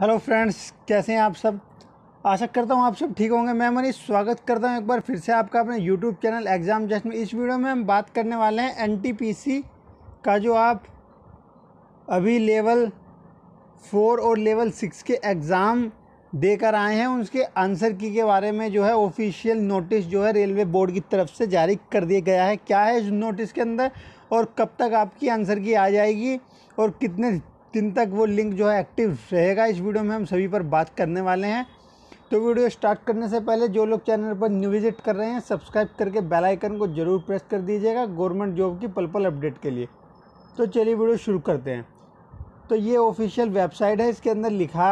hello friends कैसे हैं आप सब आशा करता हूं आप सब ठीक होंगे मैं मनीष स्वागत करता हूं एक बार फिर से आपका अपने यूट्यूब चैनल एग्ज़ाम जस्ट में इस वीडियो में हम बात करने वाले हैं एनटीपीसी का जो आप अभी लेवल फोर और लेवल सिक्स के एग्ज़ाम देकर आए हैं उसके आंसर की के बारे में जो है ऑफिशियल नोटिस जो है रेलवे बोर्ड की तरफ से जारी कर दिया गया है क्या है इस नोटिस के अंदर और कब तक आपकी आंसर की आ जाएगी और कितने दिन तक वो लिंक जो है एक्टिव रहेगा इस वीडियो में हम सभी पर बात करने वाले हैं तो वीडियो स्टार्ट करने से पहले जो लोग चैनल पर न्यू विजिट कर रहे हैं सब्सक्राइब करके बेल आइकन को ज़रूर प्रेस कर दीजिएगा गवर्नमेंट जॉब की पल पल अपडेट के लिए तो चलिए वीडियो शुरू करते हैं तो ये ऑफिशियल वेबसाइट है इसके अंदर लिखा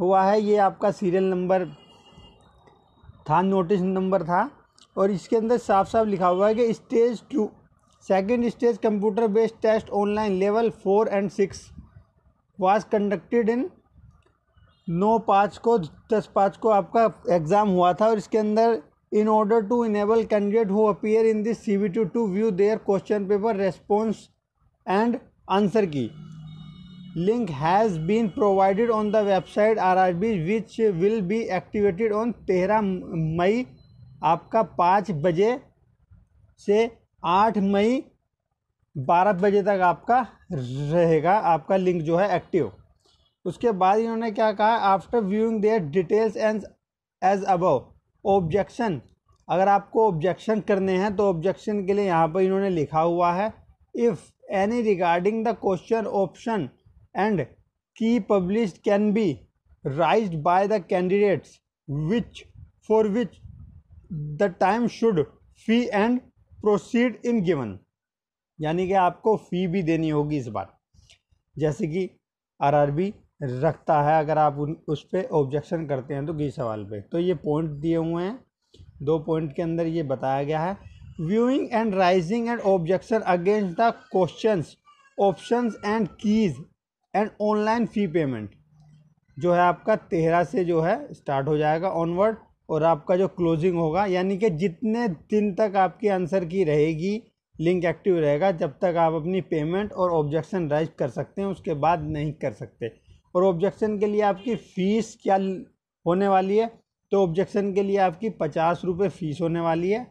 हुआ है ये आपका सीरियल नंबर था नोटिस नंबर था और इसके अंदर साफ साफ लिखा हुआ है कि stage two second stage computer based test online level four and six was conducted in नौ पाँच को दस पाँच को आपका एग्ज़ाम हुआ था और इसके अंदर in order to enable candidate who appear in this C two to view their question paper response and answer key link has been provided on the website R R B which will be activated on तेरह मई आपका पाँच बजे से आठ मई बारह बजे तक आपका रहेगा आपका लिंक जो है एक्टिव उसके बाद इन्होंने क्या कहा after viewing their details and as above objection अगर आपको ऑब्जेक्शन करने हैं तो ऑब्जेक्शन के लिए यहाँ पर इन्होंने लिखा हुआ है if any regarding the question option and key publish can be raise by the candidates which for which the time should fee and proceed in given यानी कि आपको फ़ी भी देनी होगी इस बार जैसे कि आरआरबी रखता है अगर आप उन उस पर ऑब्जेक्शन करते हैं तो गई सवाल पे तो ये पॉइंट दिए हुए हैं दो पॉइंट के अंदर ये बताया गया है viewing and raising and objection against the question option and keys and online fee payment जो है आपका तेरह से जो है स्टार्ट हो जाएगा ऑनवर्ड और आपका जो क्लोजिंग होगा यानी कि जितने दिन तक आपकी आंसर की रहेगी लिंक एक्टिव रहेगा जब तक आप अपनी पेमेंट और ऑब्जेक्शन राइज कर सकते हैं उसके बाद नहीं कर सकते और ऑब्जेक्शन के लिए आपकी फ़ीस क्या होने वाली है तो ऑब्जेक्शन के लिए आपकी पचास रुपये फ़ीस होने वाली है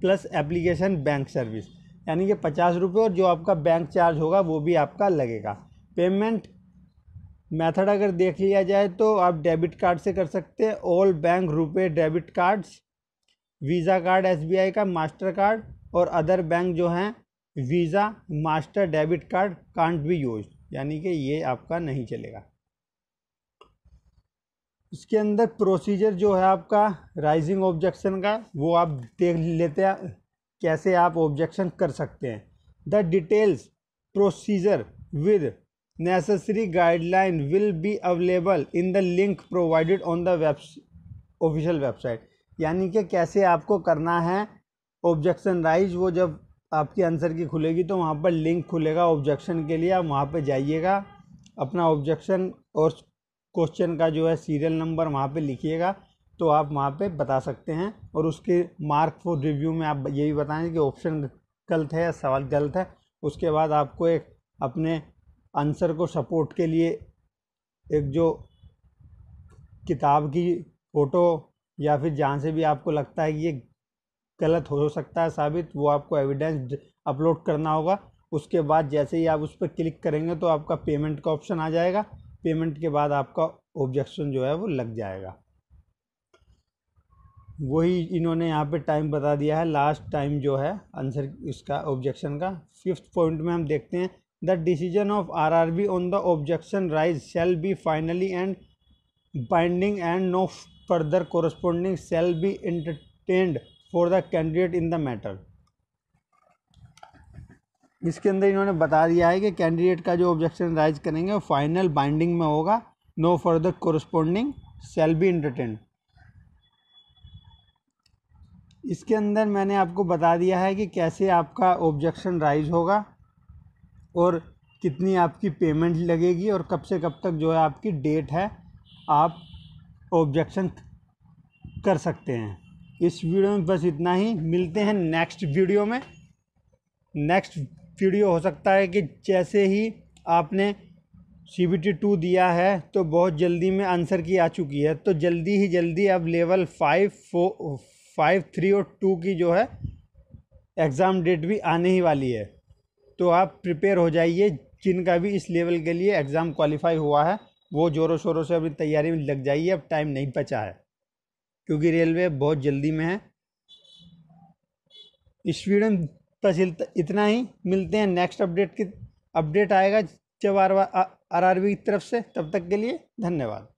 प्लस एप्लीकेशन बैंक सर्विस यानी कि पचास रुपये और जो आपका बैंक चार्ज होगा वो भी आपका लगेगा पेमेंट मेथड अगर देख लिया जाए तो आप डेबिट कार्ड से कर सकते हैं all bank RuPay debit cards Visa card SBI का मास्टर कार्ड और अदर बैंक जो हैं Visa Master debit card can't भी यूज यानी कि ये आपका नहीं चलेगा इसके अंदर प्रोसीजर जो है आपका राइजिंग ऑब्जेक्शन का वो आप देख लेते हैं कैसे आप ऑब्जेक्शन कर सकते हैं the details procedure with necessary guideline will be available in the link provided on the web official website यानी कि कैसे आपको करना है ऑब्जेक्शन राइज वो जब आपकी आंसर की खुलेगी तो वहाँ पर लिंक खुलेगा ऑब्जेक्शन के लिए आप वहाँ पर जाइएगा अपना ऑब्जेक्शन और क्वेश्चन का जो है सीरियल नंबर वहाँ पे लिखिएगा तो आप वहाँ पे बता सकते हैं और उसके मार्क फॉर रिव्यू में आप ये भी बताएं कि ऑप्शन गलत है या सवाल गलत है उसके बाद आपको एक अपने आंसर को सपोर्ट के लिए एक जो किताब की फ़ोटो या फिर जहाँ से भी आपको लगता है कि ये गलत हो सकता है साबित वो आपको एविडेंस अपलोड करना होगा उसके बाद जैसे ही आप उस पर क्लिक करेंगे तो आपका पेमेंट का ऑप्शन आ जाएगा पेमेंट के बाद आपका ऑब्जेक्शन जो है वो लग जाएगा वही इन्होंने यहाँ पे टाइम बता दिया है लास्ट टाइम जो है आंसर इसका ऑब्जेक्शन का फिफ्थ पॉइंट में हम देखते हैं the decision of RRB on the objection raise shall be finally and binding and no further corresponding shall be entertained for the candidate in the matter इसके अंदर इन्होंने बता दिया है कि कैंडिडेट का जो ऑब्जेक्शन राइज करेंगे वो फाइनल बाइंडिंग में होगा no further corresponding shall be entertain इसके अंदर मैंने आपको बता दिया है कि कैसे आपका ऑब्जेक्शन राइज होगा और कितनी आपकी पेमेंट लगेगी और कब से कब तक जो है आपकी डेट है आप ऑब्जेक्शन कर सकते हैं इस वीडियो में बस इतना ही मिलते हैं नेक्स्ट वीडियो में नेक्स्ट वीडियो हो सकता है कि जैसे ही आपने सी बी टी टू दिया है तो बहुत जल्दी में आंसर की आ चुकी है तो जल्दी ही जल्दी अब level five four five three और टू की जो है एग्ज़ाम डेट भी आने ही वाली है तो आप प्रिपेयर हो जाइए जिनका भी इस लेवल के लिए एग्ज़ाम क्वालिफाई हुआ है वो ज़ोरों शोरों से अपनी तैयारी में लग जाइए अब टाइम नहीं बचा है क्योंकि रेलवे बहुत जल्दी में है स्वीडन तहसील इतना ही मिलते हैं नेक्स्ट अपडेट की अपडेट आएगा जब आर आर आर की तरफ से तब तक के लिए धन्यवाद